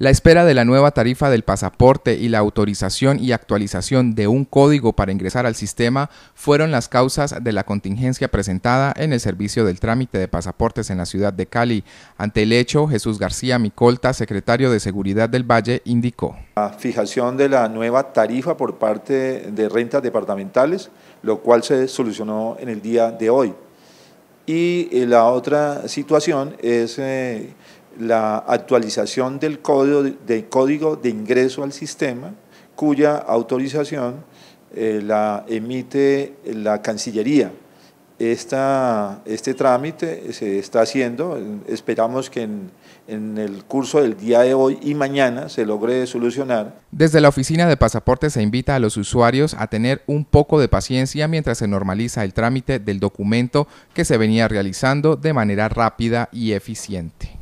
La espera de la nueva tarifa del pasaporte y la autorización y actualización de un código para ingresar al sistema fueron las causas de la contingencia presentada en el servicio del trámite de pasaportes en la ciudad de Cali. Ante el hecho, Jesús García Micolta, secretario de Seguridad del Valle, indicó. La fijación de la nueva tarifa por parte de rentas departamentales, lo cual se solucionó en el día de hoy. Y eh, la otra situación es eh, la actualización del código, de código de ingreso al sistema, cuya autorización eh, la emite la Cancillería. este trámite se está haciendo, esperamos que en, en el curso del día de hoy y mañana se logre solucionar. Desde la oficina de pasaportes se invita a los usuarios a tener un poco de paciencia mientras se normaliza el trámite del documento que se venía realizando de manera rápida y eficiente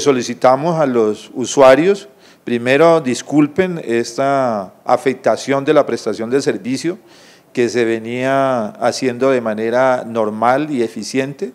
solicitamos a los usuarios, primero disculpen esta afectación de la prestación del servicio que se venía haciendo de manera normal y eficiente.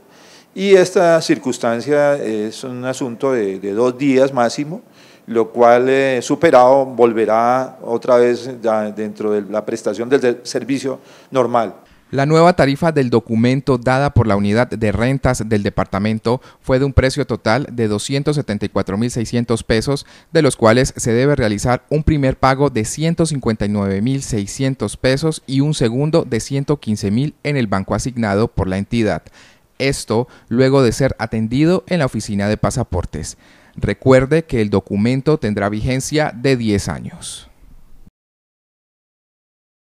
Y esta circunstancia es un asunto de, dos días máximo, lo cual eh, superado volverá otra vez dentro de la prestación del servicio normal. La nueva tarifa del documento dada por la unidad de rentas del departamento fue de un precio total de 274.600 pesos, de los cuales se debe realizar un primer pago de 159.600 pesos y un segundo de 115.000 en el banco asignado por la entidad. Esto luego de ser atendido en la oficina de pasaportes. Recuerde que el documento tendrá vigencia de 10 años.